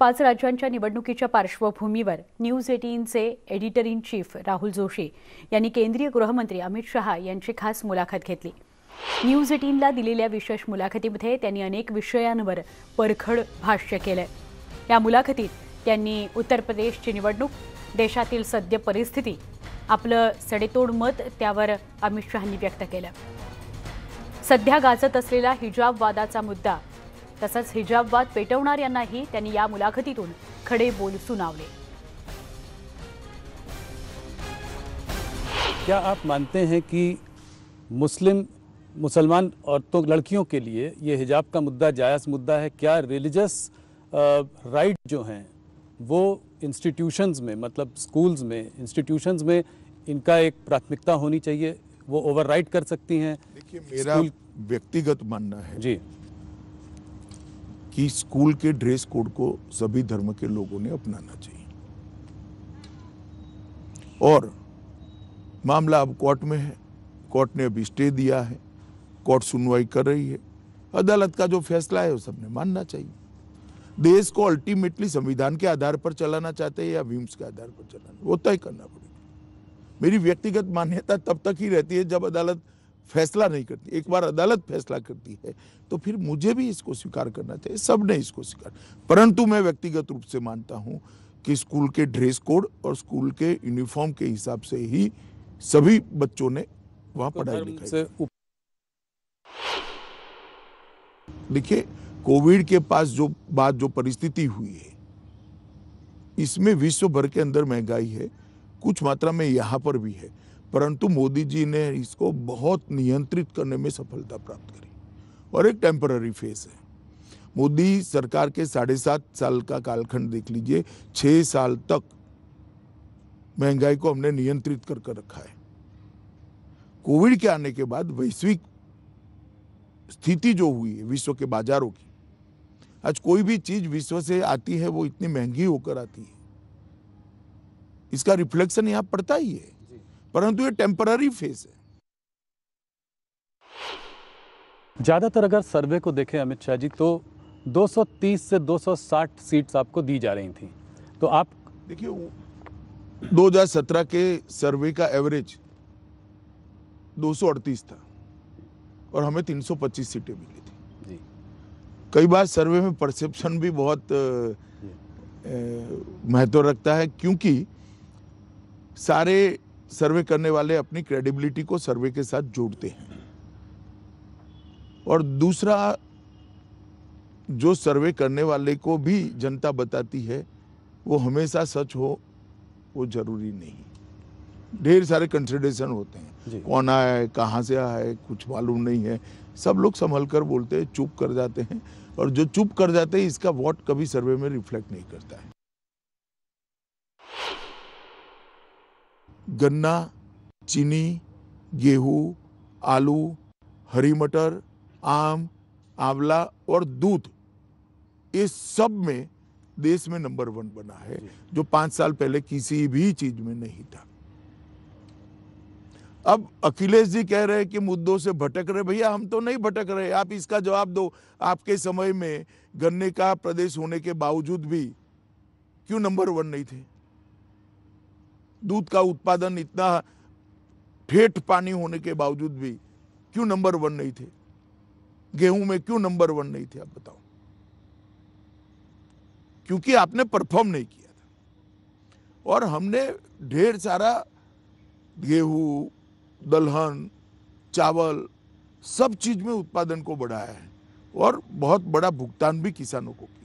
पाच राज्यांच्या निवडणुकीच्या पार्श्वभूमीवर न्यूज एटीनचे editor in chief Rahul Joshi यांनी केंद्रीय गृहमंत्री अमित शहा यांची खास मुलाखत घेतली न्यूज एटीनला दिलेल्या विशेष मुलाखतीमध्ये त्यांनी अनेक विषयांवर परखड भाष्य केलं या मुलाखतीत त्यांनी उत्तर प्रदेशची निवडणूक देशातील सद्य परिस्थिती आपलं सडेतोड मत त्यावर अमित शहानी व्यक्त केलं सध्या गाजत असलेला हिजाब वादाचा मुद्दा तसच हिजाबवाद पेटवणाऱ्यांनाही मुलाखतीत खडे बोल सुनावले क्या आप मानते हैं कि मुस्लिम मुसलमान औरतों लड़कियों के लिए ये हिजाब का मुद्दा जायज़ मुद्दा है क्या रिलीजस राइट जो हैं वो इंस्टीट्यूशंस में मतलब स्कूल्स में इंस्टीट्यूशंस में इनका एक प्राथमिकता होनी चाहिए वो ओवरराइड कर सकती हैं देखिए मेरा व्यक्तिगत मानना है जी कि स्कूल के ड्रेस कोड को सभी धर्म के लोगों ने अपनाना चाहिए और मामला अब कोर्ट में है कोर्ट ने अभी स्टे दिया है कोर्ट सुनवाई कर रही है अदालत का जो फैसला है वो सबने मानना चाहिए देश को अल्टीमेटली संविधान के आधार पर चलाना चाहते हैं या विम्स के आधार पर चलाना वो तय करना पड़ेगा मेरी व्यक्तिगत मान्यता तब तक ही रहती है जब अदालत फैसला नहीं करती एक बार अदालत फैसला करती है तो फिर मुझे भी इसको स्वीकार करना चाहिए सब ने इसको स्वीकार परंतु मैं व्यक्तिगत रूप से मानता हूँ कि स्कूल के ड्रेस कोड और स्कूल के यूनिफॉर्म के हिसाब से ही सभी बच्चों ने वहाँ तो पढ़ाई लिखाई देखिए कोविड के पास जो बात जो परिस्थिति हुई है इसमें विश्व भर के अंदर महंगाई है कुछ मात्रा में यहाँ पर भी है परंतु मोदी जी ने इसको बहुत नियंत्रित करने में सफलता प्राप्त करी और एक टेम्पररी फेस है मोदी सरकार के साढ़े सात साल का कालखंड देख लीजिए छः साल तक महंगाई को हमने नियंत्रित कर कर रखा है कोविड के आने के बाद वैश्विक स्थिति जो हुई है विश्व के बाजारों की आज कोई भी चीज विश्व से आती है वो इतनी महंगी होकर आती है इसका रिफ्लेक्शन यहाँ पड़ता ही है परंतु ये टेम्पररी फेज है ज़्यादातर अगर सर्वे को देखें अमित शाह जी तो 230 से 260 सीट्स आपको दी जा रही थी तो आप देखिए 2017 के सर्वे का एवरेज 238 था और हमें 325 सीटें मिली थी जी। कई बार सर्वे में परसेप्शन भी बहुत महत्व रखता है क्योंकि सारे सर्वे करने वाले अपनी क्रेडिबिलिटी को सर्वे के साथ जोड़ते हैं और दूसरा जो सर्वे करने वाले को भी जनता बताती है वो हमेशा सच हो वो जरूरी नहीं ढेर सारे कंसिडरेशन होते हैं कौन आया है कहाँ से आया है कुछ मालूम नहीं है सब लोग संभल कर बोलते हैं चुप कर जाते हैं और जो चुप कर जाते हैं इसका वोट कभी सर्वे में रिफ्लेक्ट नहीं करता है गन्ना चीनी गेहूँ आलू हरी मटर आम आंवला और दूध इस सब में देश में नंबर वन बना है जो पाँच साल पहले किसी भी चीज में नहीं था अब अखिलेश जी कह रहे हैं कि मुद्दों से भटक रहे भैया हम तो नहीं भटक रहे आप इसका जवाब दो आपके समय में गन्ने का प्रदेश होने के बावजूद भी क्यों नंबर वन नहीं थे दूध का उत्पादन इतना ठेठ पानी होने के बावजूद भी क्यों नंबर वन नहीं थे गेहूं में क्यों नंबर वन नहीं थे आप बताओ क्योंकि आपने परफॉर्म नहीं किया था और हमने ढेर सारा गेहूं दलहन चावल सब चीज में उत्पादन को बढ़ाया है और बहुत बड़ा भुगतान भी किसानों को किया